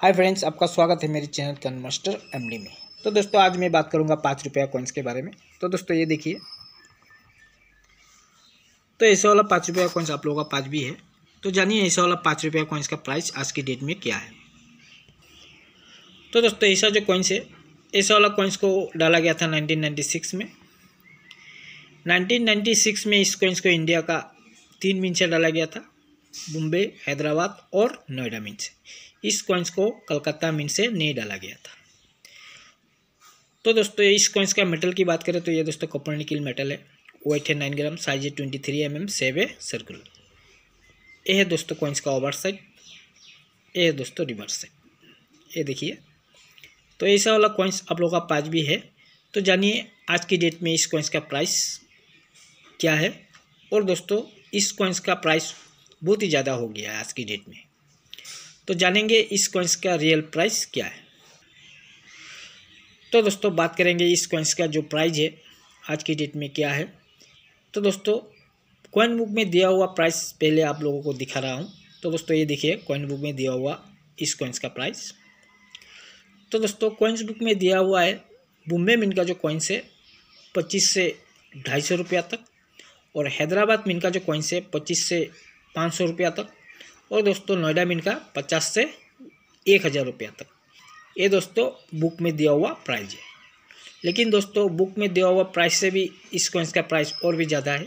Hi friends आपका स्वागत है मेरे चैनल मास्टर एमडी में तो दोस्तों आज मैं बात करूंगा पाँच रुपया कॉइन्स के बारे में तो दोस्तों ये देखिए तो ऐसा वाला पाँच रुपया कॉइन्स आप लोगों का पाँच भी है तो जानिए ऐसा वाला पाँच रुपया कॉइन्स का प्राइस आज की डेट में क्या है तो दोस्तों ऐसा जो कॉइन्स है ऐसा वाला कॉइन्स को डाला गया था नाइनटीन में नाइनटीन में इस कॉइन्स को इंडिया का तीन मिन डाला गया था मुंबई हैदराबाद और नोएडा मिन इस कॉइन्स को कलकत्ता मिन से नहीं डाला गया था तो दोस्तों इस कॉइन्स का मेटल की बात करें तो ये दोस्तों कॉपर निकिल मेटल है एट है नाइन ग्राम साइज है ट्वेंटी थ्री एम एम सेवे है सर्कुलर ये है दोस्तों कॉइन्स का ओवर साइड ये है दोस्तों रिवर्स साइड ये देखिए तो ऐसा वाला कॉइन्स आप लोगों का पास भी है तो जानिए आज की डेट में इस कॉइन्स का प्राइस क्या है और दोस्तों इस कॉइन्स का प्राइस बहुत ही ज़्यादा हो गया है आज की डेट में तो जानेंगे इस कॉइंस का रियल प्राइस क्या है तो दोस्तों बात करेंगे इस कॉइंस का जो प्राइस है आज की डेट में क्या है तो दोस्तों कॉइन बुक में दिया हुआ प्राइस पहले आप लोगों को दिखा रहा हूँ तो दोस्तों ये देखिए कॉइन बुक में दिया हुआ इस कॉइंस का प्राइस तो दोस्तों कॉइन्स बुक में दिया हुआ है बुम्बे मिन का जो कॉइंस है पच्चीस से ढाई सौ रुपया तक और हैदराबाद मिन का जो कॉइंस है पच्चीस से पाँच सौ रुपया तक और दोस्तों नोएडा में इनका पचास से एक हज़ार रुपया तक ये दोस्तों बुक में दिया हुआ प्राइस है लेकिन दोस्तों बुक में दिया हुआ प्राइस से भी इस कॉइंस का प्राइस और भी ज़्यादा है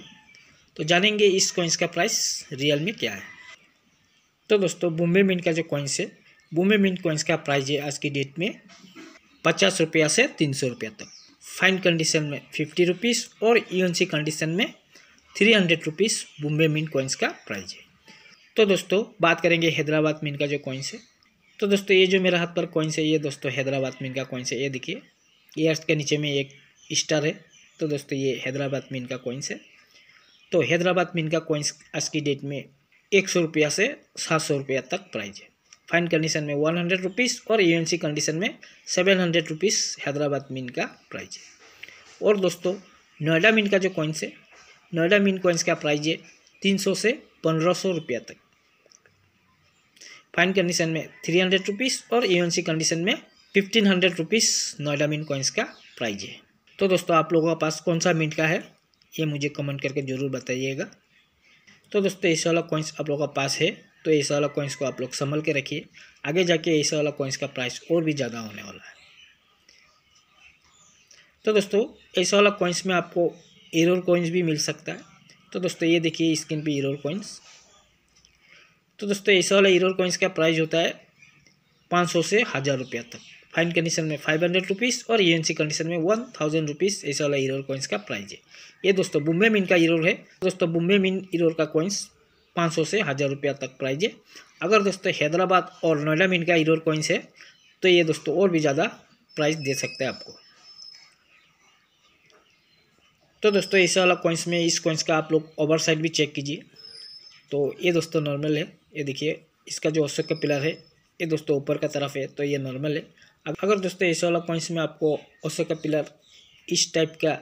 तो जानेंगे इस कॉइंस का प्राइस रियल में क्या है तो दोस्तों बुम्बे मिन का जो कॉइंस है बुम्बे मिन कॉइंस का प्राइस है आज की डेट में पचास रुपया से तीन सौ रुपया तक फाइन कंडीशन में फिफ्टी रुपीज़ और ई e कंडीशन में three hundred rupees Bombay mint coins का प्राइस है तो दोस्तों बात करेंगे हैदराबाद मीन का जो कॉइंस है तो दोस्तों ये जो मेरा हाथ पर कॉइंस है ये दोस्तों हैदराबाद मीन का कॉइंस है ये देखिए अर्थ के नीचे में एक स्टार है तो दोस्तों ये हैदराबाद मीन का कॉइंस है तो हैदराबाद मीन का कॉइंस आज की डेट में एक सौ रुपया से सात सौ रुपया तक प्राइस है फाइन कंडीशन में वन हंड्रेड रुपीज़ और सी कंडीशन में seven hundred rupees Hyderabad mint का प्राइस है और दोस्तों नोएडा मीन का जो कॉइंस है नोएडा मीन कॉइंस का प्राइस है तीन सौ से पंद्रह सौ रुपया तक फाइन कंडीशन में थ्री हंड्रेड रुपीज़ और सी कंडीशन में fifteen hundred rupees Noida mint coins का प्राइज है तो दोस्तों आप लोगों के पास कौन सा मिंट का है ये मुझे कमेंट करके ज़रूर बताइएगा तो दोस्तों ऐसा वाला कॉइन्स आप लोगों के पास है तो ऐसा वाला कॉइंस को आप लोग संभल के रखिए आगे जाके ऐसा वाला कॉइंस का प्राइस और भी ज़्यादा होने वाला है तो दोस्तों ऐसा वाला कॉइंस में आपको एरोर कॉइंस भी मिल सकता है तो दोस्तों ये देखिए स्क्रीन पे एरोर कॉइंस तो दोस्तों ऐसा वाला हीरो कॉइंस का प्राइस होता है पाँच सौ से हज़ार रुपया तक फाइन कंडीशन में फाइव हंड्रेड रुपीज़ और एन सी कंडीशन में वन थाउजेंड रुपीज़ ऐसा वाला हीरो कॉइंस का प्राइस है ये दोस्तों बुम्बे मिन का हीरो है दोस्तों बुम्बे मिन हीरो का कॉइंस पाँच सौ से हज़ार रुपया तक प्राइज है अगर दोस्तों हैदराबाद और नोएडा मिन का हीरो कॉइंस है तो ये दोस्तों और भी ज़्यादा प्राइस दे सकते हैं आपको तो दोस्तों ऐसे वाला कॉइंस में इस कॉइन्स का आप लोग ओवर साइड भी चेक कीजिए तो ये दोस्तों नॉर्मल है ये देखिए इसका जो अशोक का पिलर है ये दोस्तों ऊपर का तरफ है तो ये नॉर्मल है अगर दोस्तों ऐसे वाला पॉइंट्स में आपको अशोक का पिलर इस टाइप का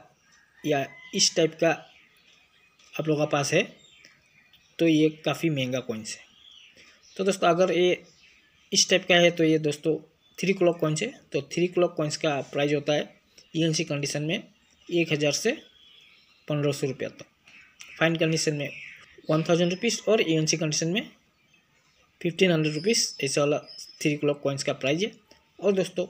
या इस टाइप का आप लोगों का पास है तो ये काफ़ी महंगा कॉइंस है तो दोस्तों अगर ये इस टाइप का है तो ये दोस्तों थ्री क्लॉक कॉइंस है तो थ्री क्लॉक कॉइंस का प्राइस होता है ई कंडीशन में एक हज़ार से पंद्रह सौ रुपया तक फाइन कंडीशन में वन थाउजेंड रुपीज़ और ई कंडीशन में फिफ्टीन हंड्रेड रुपीज़ ऐसा वाला थ्री क्लॉक कॉइन्स का प्राइज़ है और दोस्तों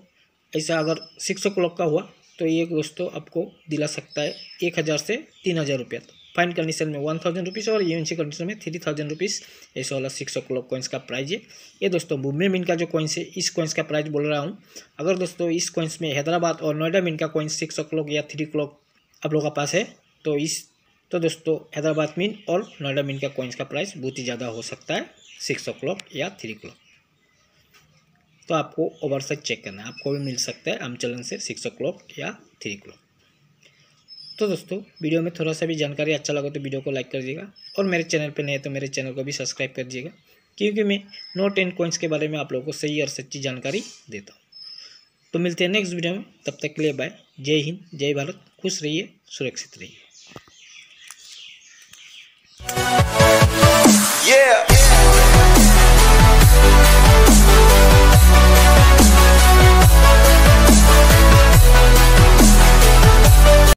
ऐसा अगर सिक्स ओ क्लॉक का हुआ तो ये दोस्तों आपको दिला सकता है एक हज़ार से तीन हज़ार रुपया तो फाइन कंडीशन में वन थाउजेंड रुपीज़ और यूएनसी कंडीशन में थ्री थाउजेंड रुपीज़ ऐसा वाला सिक्स ओ क्लॉक कॉइन्स का प्राइज है ये दोस्तों मुंबई मिन का जो कॉइन्स है इस कॉइन्स का प्राइस बोल रहा हूँ अगर दोस्तों इस कॉइन्स में हैदराबाद और नोएडा मिन का कॉइन्स सिक्स ओ क्लॉक या थ्री क्लॉक आप लोगों का पास है तो इस तो दोस्तों हैदराबाद मिन और नोएडा मिन का कॉइन्स का प्राइस बहुत ही ज़्यादा हो सकता है सिक्स ओ क्लॉक या थ्री क्लॉक तो आपको साइज चेक करना है आपको भी मिल सकता है आमचलन से सिक्स ओ क्लॉक या थ्री क्लॉक तो दोस्तों वीडियो में थोड़ा सा भी जानकारी अच्छा लगा तो वीडियो को लाइक कर दीजिएगा और मेरे चैनल पर नहीं है तो मेरे चैनल को भी सब्सक्राइब कर दीजिएगा क्योंकि मैं नोट एंड कॉइंस के बारे में आप लोगों को सही और सच्ची जानकारी देता हूँ तो मिलते हैं नेक्स्ट वीडियो में तब तक के लिए बाय जय हिंद जय भारत खुश रहिए सुरक्षित रहिए Yeah.